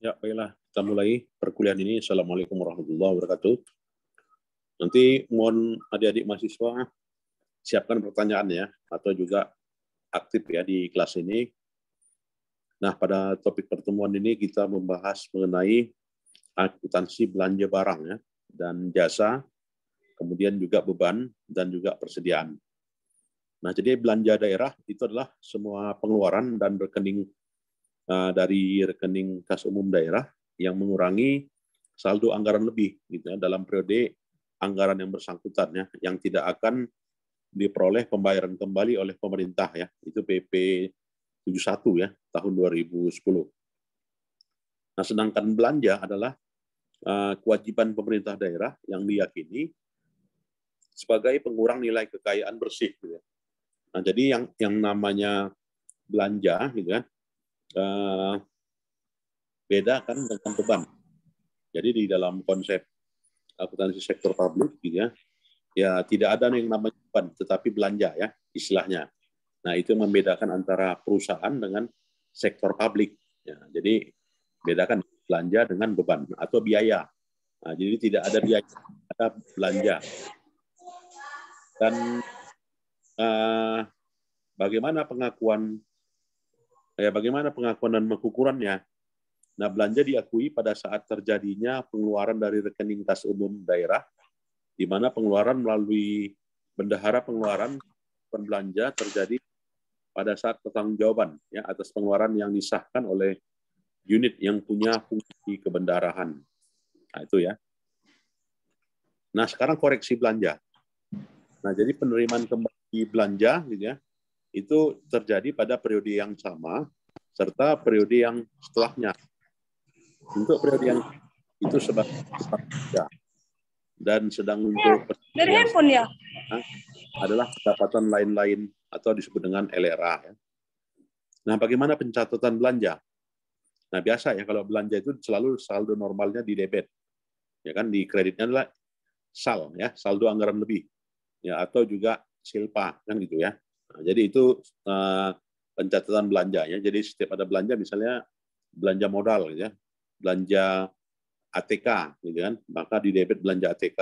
Ya, baiklah. Kita mulai perkuliahan ini. Assalamualaikum warahmatullahi wabarakatuh. Nanti mohon adik-adik mahasiswa siapkan pertanyaan ya, atau juga aktif ya di kelas ini. Nah, pada topik pertemuan ini kita membahas mengenai akuntansi belanja barang ya, dan jasa, kemudian juga beban, dan juga persediaan. Nah, jadi belanja daerah itu adalah semua pengeluaran dan rekening Eh, dari rekening kas umum daerah yang mengurangi saldo anggaran lebih gitu ya, dalam periode anggaran yang bersangkutan ya yang tidak akan diperoleh pembayaran kembali oleh pemerintah ya itu PP 71 ya tahun 2010. Nah sedangkan belanja adalah uh, kewajiban pemerintah daerah yang diyakini sebagai pengurang nilai kekayaan bersih gitu ya. Nah jadi yang yang namanya belanja gitu ya uh, beda kan dengan beban. Jadi di dalam konsep akuntansi sektor publik gitu ya, ya tidak ada yang namanya beban, tetapi belanja ya istilahnya. Nah itu membedakan antara perusahaan dengan sektor publik. Ya, jadi bedakan belanja dengan beban atau biaya. Nah, jadi tidak ada biaya, ada belanja. Dan uh, bagaimana pengakuan Ya, bagaimana pengakuan dan pengukurannya? Nah, belanja diakui pada saat terjadinya pengeluaran dari rekening tas umum daerah, di mana pengeluaran melalui bendahara pengeluaran pembelanja terjadi pada saat pertanggungjawaban ya atas pengeluaran yang disahkan oleh unit yang punya fungsi kebendarahan. Nah, itu ya. Nah, sekarang koreksi belanja. Nah, jadi penerimaan kembali belanja gitu ya itu terjadi pada periode yang sama serta periode yang setelahnya. Untuk periode yang itu sebagai dan sedang untuk ya, dari handphone ya adalah pendapatan lain-lain atau disebut dengan LRA. Ya. Nah, bagaimana pencatatan belanja? Nah, biasa ya kalau belanja itu selalu saldo normalnya di debit. Ya kan di kreditnya adalah sal ya, saldo anggaran lebih. Ya atau juga silpa kan gitu ya. Nah, jadi itu uh, pencatatan belanja ya. Jadi setiap ada belanja misalnya belanja modal gitu ya, belanja ATK gitu kan, maka di debit belanja ATK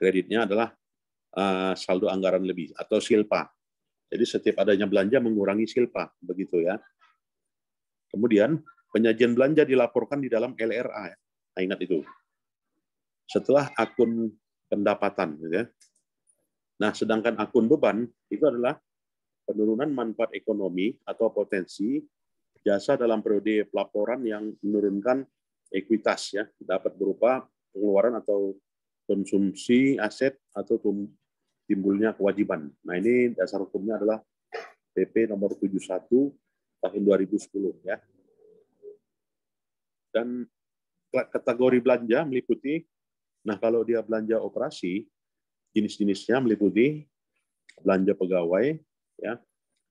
kreditnya adalah uh, saldo anggaran lebih atau silpa. Jadi setiap adanya belanja mengurangi silpa begitu ya. Kemudian penyajian belanja dilaporkan di dalam LRA. Ya. Nah, ingat itu. Setelah akun pendapatan gitu ya. Nah, sedangkan akun beban itu adalah penurunan manfaat ekonomi atau potensi jasa dalam periode pelaporan yang menurunkan ekuitas ya dapat berupa pengeluaran atau konsumsi aset atau timbulnya kewajiban. Nah ini dasar hukumnya adalah PP nomor 71 tahun 2010 ya. Dan kategori belanja meliputi nah kalau dia belanja operasi jenis-jenisnya meliputi belanja pegawai, ya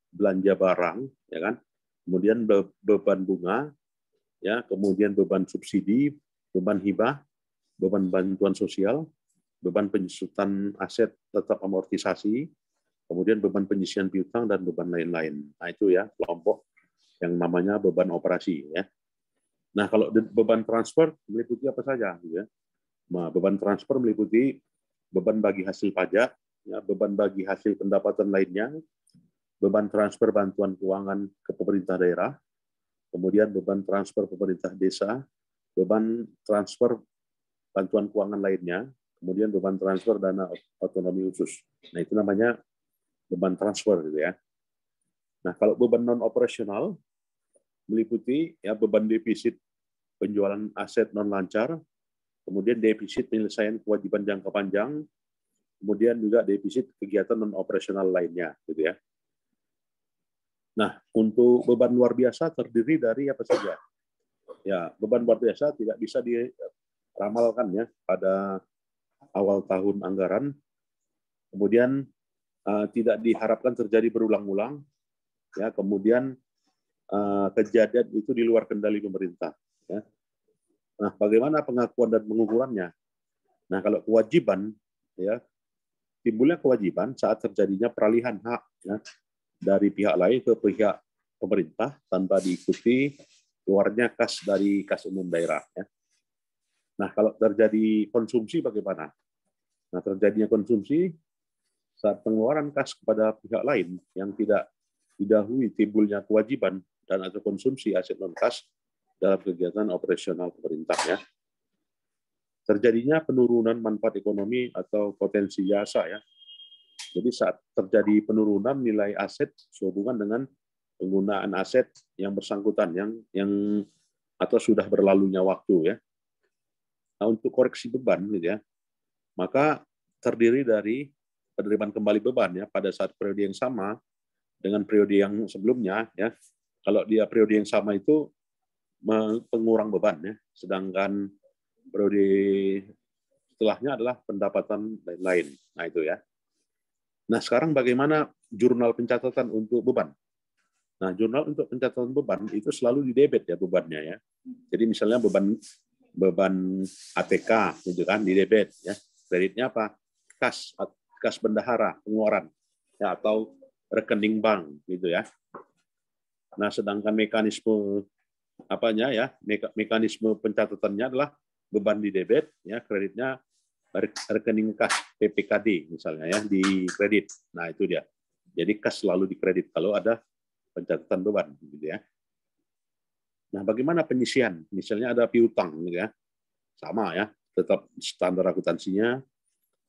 belanja barang ya kan kemudian be beban bunga ya kemudian beban subsidi beban hibah beban bantuan sosial beban penyusutan aset tetap amortisasi kemudian beban penyisian piutang dan beban lain-lain nah itu ya kelompok yang namanya beban operasi ya nah kalau beban transfer meliputi apa saja gitu ya nah, beban transfer meliputi beban bagi hasil pajak ya, beban bagi hasil pendapatan lainnya beban transfer bantuan keuangan ke pemerintah daerah, kemudian beban transfer pemerintah desa, beban transfer bantuan keuangan lainnya, kemudian beban transfer dana otonomi khusus. Nah, itu namanya beban transfer gitu ya. Nah, kalau beban non operasional meliputi ya beban defisit penjualan aset non lancar, kemudian defisit penyelesaian kewajiban jangka panjang, kemudian juga defisit kegiatan non operasional lainnya gitu ya. Nah, untuk beban luar biasa terdiri dari apa saja? Ya, beban luar biasa tidak bisa diramalkan ya pada awal tahun anggaran. Kemudian uh, tidak diharapkan terjadi berulang-ulang. Ya, kemudian uh, kejadian itu di luar kendali pemerintah. Ya. Nah, bagaimana pengakuan dan pengukurannya? Nah, kalau kewajiban, ya timbulnya kewajiban saat terjadinya peralihan hak. Ya dari pihak lain ke pihak pemerintah tanpa diikuti keluarnya kas dari kas umum daerah. Ya. Nah, kalau terjadi konsumsi bagaimana? Nah, terjadinya konsumsi saat pengeluaran kas kepada pihak lain yang tidak didahului timbulnya kewajiban dan atau konsumsi aset non kas dalam kegiatan operasional pemerintah ya. Terjadinya penurunan manfaat ekonomi atau potensi jasa ya jadi saat terjadi penurunan nilai aset sehubungan dengan penggunaan aset yang bersangkutan yang yang atau sudah berlalunya waktu ya. Nah, untuk koreksi beban gitu ya. Maka terdiri dari penerimaan kembali beban ya pada saat periode yang sama dengan periode yang sebelumnya ya. Kalau dia periode yang sama itu pengurang beban ya. Sedangkan periode setelahnya adalah pendapatan lain-lain. Nah itu ya. Nah, sekarang bagaimana jurnal pencatatan untuk beban? Nah, jurnal untuk pencatatan beban itu selalu di debit ya bebannya ya. Jadi misalnya beban beban ATK gitu kan di debit ya. Kreditnya apa? Kas kas bendahara, pengeluaran ya atau rekening bank gitu ya. Nah, sedangkan mekanisme apanya ya mekanisme pencatatannya adalah beban di debit ya kreditnya rekening kas PPKD misalnya ya di kredit. Nah itu dia. Jadi kas selalu di kredit kalau ada pencatatan beban gitu ya. Nah bagaimana penyisian? Misalnya ada piutang gitu ya. Sama ya, tetap standar akuntansinya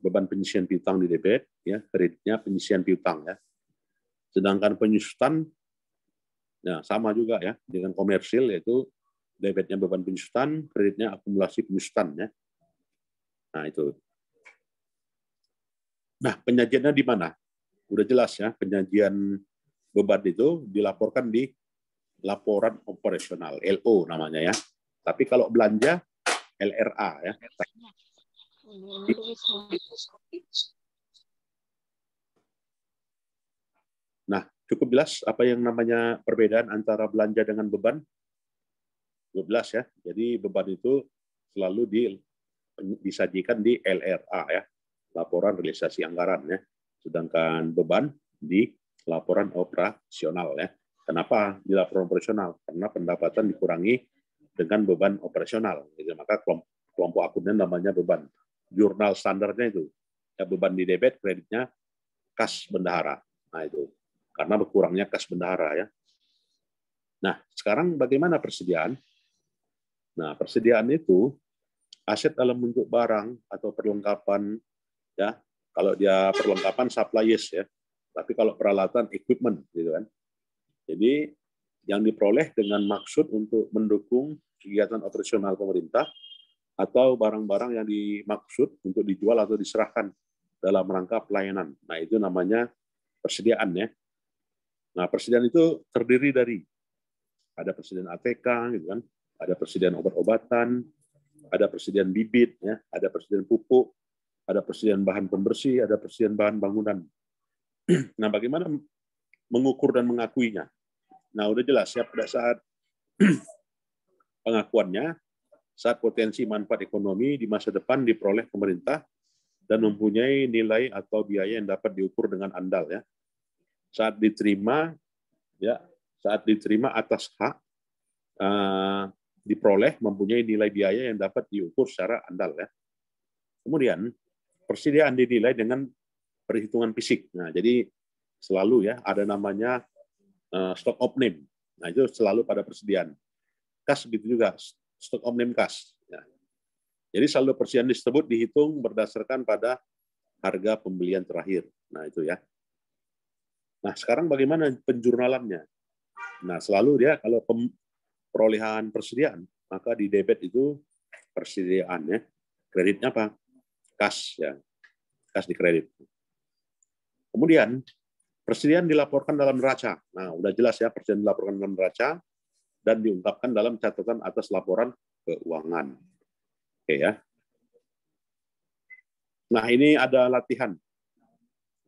beban penyisian piutang di debit ya, kreditnya penyisian piutang ya. Sedangkan penyusutan ya sama juga ya dengan komersil yaitu debitnya beban penyusutan, kreditnya akumulasi penyusutan ya. Nah, itu. Nah, penyajiannya di mana? Udah jelas ya, penyajian beban itu dilaporkan di laporan operasional, LO namanya ya. Tapi kalau belanja, LRA ya. Nah, cukup jelas apa yang namanya perbedaan antara belanja dengan beban? 12 ya. Jadi beban itu selalu di disajikan di LRA ya, laporan realisasi anggaran ya. Sedangkan beban di laporan operasional ya. Kenapa di laporan operasional? Karena pendapatan dikurangi dengan beban operasional. Jadi maka kelompok akunnya namanya beban. Jurnal standarnya itu ya beban di debit kreditnya kas bendahara. Nah itu karena berkurangnya kas bendahara ya. Nah sekarang bagaimana persediaan? Nah persediaan itu aset dalam bentuk barang atau perlengkapan ya kalau dia perlengkapan supplies ya tapi kalau peralatan equipment gitu kan jadi yang diperoleh dengan maksud untuk mendukung kegiatan operasional pemerintah atau barang-barang yang dimaksud untuk dijual atau diserahkan dalam rangka pelayanan nah itu namanya persediaan ya nah persediaan itu terdiri dari ada persediaan ATK gitu kan ada persediaan obat-obatan ada persediaan bibit, ya, ada persediaan pupuk, ada persediaan bahan pembersih, ada persediaan bahan bangunan. Nah, bagaimana mengukur dan mengakuinya? Nah, udah jelas ya pada saat pengakuannya, saat potensi manfaat ekonomi di masa depan diperoleh pemerintah dan mempunyai nilai atau biaya yang dapat diukur dengan andal ya. Saat diterima ya, saat diterima atas hak eh, diperoleh mempunyai nilai biaya yang dapat diukur secara andal ya. Kemudian persediaan dinilai dengan perhitungan fisik. Nah, jadi selalu ya ada namanya uh, stock opname. Nah, itu selalu pada persediaan. Kas begitu juga, stock opname kas. Ya. Jadi saldo persediaan disebut dihitung berdasarkan pada harga pembelian terakhir. Nah, itu ya. Nah, sekarang bagaimana penjurnalannya? Nah, selalu dia kalau perolehan persediaan, maka di debit itu persediaan ya. Kreditnya apa? Kas ya. Kas di kredit. Kemudian persediaan dilaporkan dalam neraca. Nah, udah jelas ya persediaan dilaporkan dalam neraca dan diungkapkan dalam catatan atas laporan keuangan. Oke ya. Nah, ini ada latihan.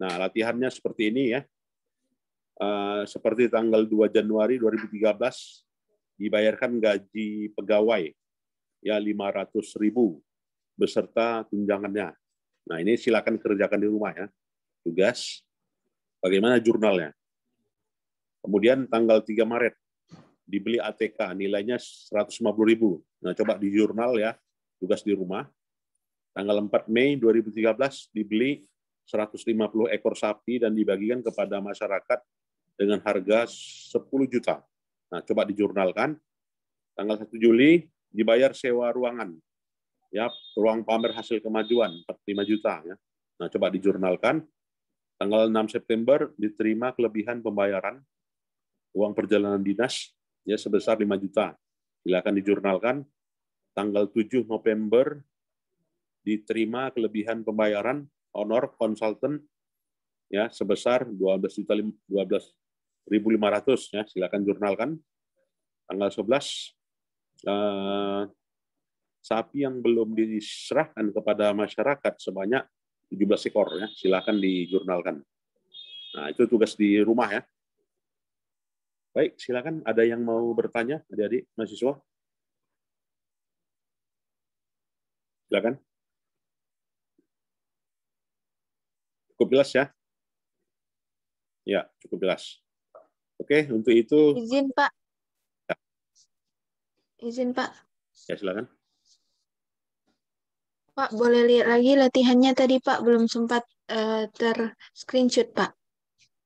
Nah, latihannya seperti ini ya. Eh, seperti tanggal 2 Januari 2013 dibayarkan gaji pegawai ya ratus ribu beserta tunjangannya. Nah ini silakan kerjakan di rumah ya tugas bagaimana jurnalnya. Kemudian tanggal 3 Maret dibeli ATK nilainya puluh ribu. Nah coba di jurnal ya tugas di rumah. Tanggal 4 Mei 2013 dibeli 150 ekor sapi dan dibagikan kepada masyarakat dengan harga 10 juta. Nah, coba dijurnalkan. Tanggal 1 Juli dibayar sewa ruangan. Ya, ruang pamer hasil kemajuan 45 juta ya. Nah, coba dijurnalkan. Tanggal 6 September diterima kelebihan pembayaran uang perjalanan dinas ya sebesar 5 juta. Silakan dijurnalkan. Tanggal 7 November diterima kelebihan pembayaran honor konsultan ya sebesar 12 juta 12 1500 ya silakan jurnalkan tanggal 11 uh, eh, sapi yang belum diserahkan kepada masyarakat sebanyak 17 ekor ya silakan dijurnalkan nah itu tugas di rumah ya baik silakan ada yang mau bertanya adik-adik mahasiswa silakan cukup jelas ya ya cukup jelas Oke, untuk itu. Izin Pak. Ya. Izin Pak. Ya silakan. Pak boleh lihat lagi latihannya tadi Pak belum sempat uh, ter screenshot Pak.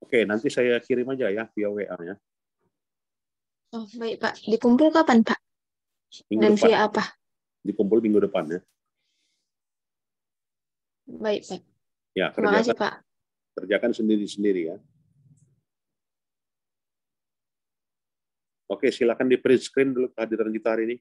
Oke, nanti saya kirim aja ya via WA ya. Oh, baik Pak. Dikumpul kapan Pak? Minggu Dan depan. via apa? Dikumpul minggu depan ya. Baik Pak. Ya, kerjakan, kasih Pak. kerjakan sendiri-sendiri ya. Oke, silakan di print screen dulu kehadiran kita hari ini.